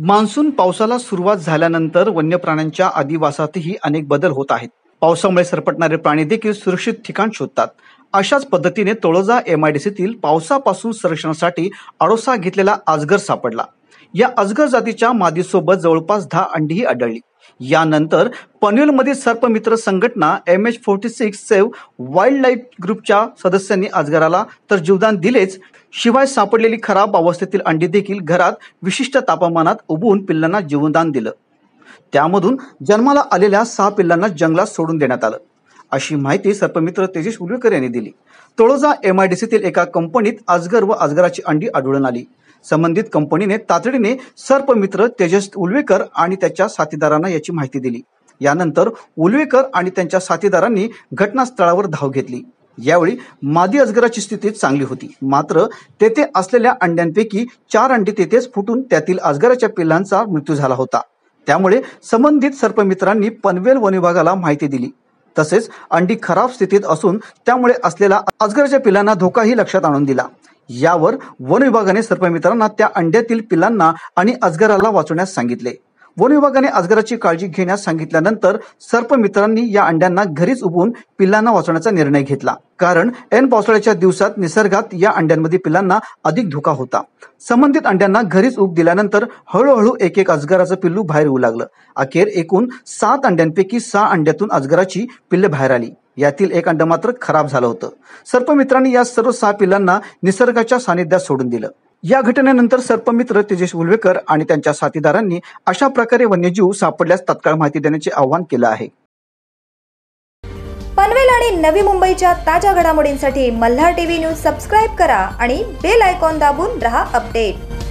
monsoon पावसाला सुरुवात झाल्यानंतर वन्य प्राण्यांच्या आदिवासातही अनेक बदल होत आहेत पावसामुळे सरपटणारे प्राणी देखील सुरक्षित ठिकाण शोधतात अशाच पद्धतीने तळोजा एमआयडीसीतील पावसापासून संरक्षणासाठी आडोसा घेतलेला आजगर सापडला या अजगर जातीच्या मादीसोबत जवळपास दहा अंडीही आढळली यानंतर पनवेलमधील सर्पमित्र संघटना M H forty six save wildlife ग्रुपच्या सदस्यांनी अजगराला तर जीवदान दिलेच शिवाय सापडलेली खराब अवस्थेतील अंडी देखील घरात विशिष्ट तापमानात उभून पिल्लांना जीवदान दिलं त्यामधून जन्माला आलेल्या सहा पिल्लांना जंगलात सोडून देण्यात आलं अशी माहिती सर्पमित्र तेजेश उलवेकर यांनी दिली तळोजा एमआयडीसीतील एका कंपनीत अजगर व अजगराची अंडी आढळून आली संबंधित कंपनीने तातडीने सर्पमित्र तेजस उल्वेकर आणि त्याच्या साथीदारांना याची माहिती दिली यानंतर उल्वेकर आणि त्यांच्या साथीदारांनी घटनास्थळावर धाव घेतली यावेळी मादी अजगराची स्थिती चांगली होती मात्र तेथे असलेल्या अंड्यांपैकी चार अंडी तेथेच फुटून त्यातील अजगराच्या पिल्लांचा मृत्यू झाला होता त्यामुळे संबंधित सर्पमित्रांनी पनवेल वन विभागाला माहिती दिली तसेच अंडी खराब स्थितीत असून त्यामुळे असलेला अजगराच्या पिल्लांना धोकाही लक्षात आणून दिला यावर वन विभागाने सर्पमित्रांना त्या अंड्यातील पिलांना आणि अजगराला वाचवण्यास सांगितले वन विभागाने अजगराची काळजी घेण्यास सांगितल्यानंतर सर्पमित्रांनी या अंड्यांना घरीच उभून पिल्लांना वाचवण्याचा निर्णय घेतला कारण एन पावसाळ्याच्या दिवसात निसर्गात या अंड्यांमध्ये पिल्लांना अधिक धोका होता संबंधित अंड्यांना घरीच उब दिल्यानंतर हळूहळू एक एक अजगराचं पिल्लू बाहेर येऊ लागलं अखेर एकूण सात अंड्यांपैकी सहा अंड्यातून अजगराची पिल्ले बाहेर आली यातील एक अंड मात्र खराब झालं होतं सर्पमित्रांनी या सर्व सहा पिल्लांना निसर्गाच्या सानिध्यात सोडून दिलं या घटनेनंतर सर्पमित्र तेजेश उलवेकर आणि त्यांच्या साथीदारांनी अशा प्रकारे वन्यजीव सापडल्यास तत्काळ माहिती देण्याचे आवाहन केलं आहे पनवेल आणि नवी मुंबईच्या ताज्या घडामोडींसाठी मल्हार टीव्ही न्यूज सबस्क्राईब करा आणि बेल आयकॉन दाबून रहा अपडेट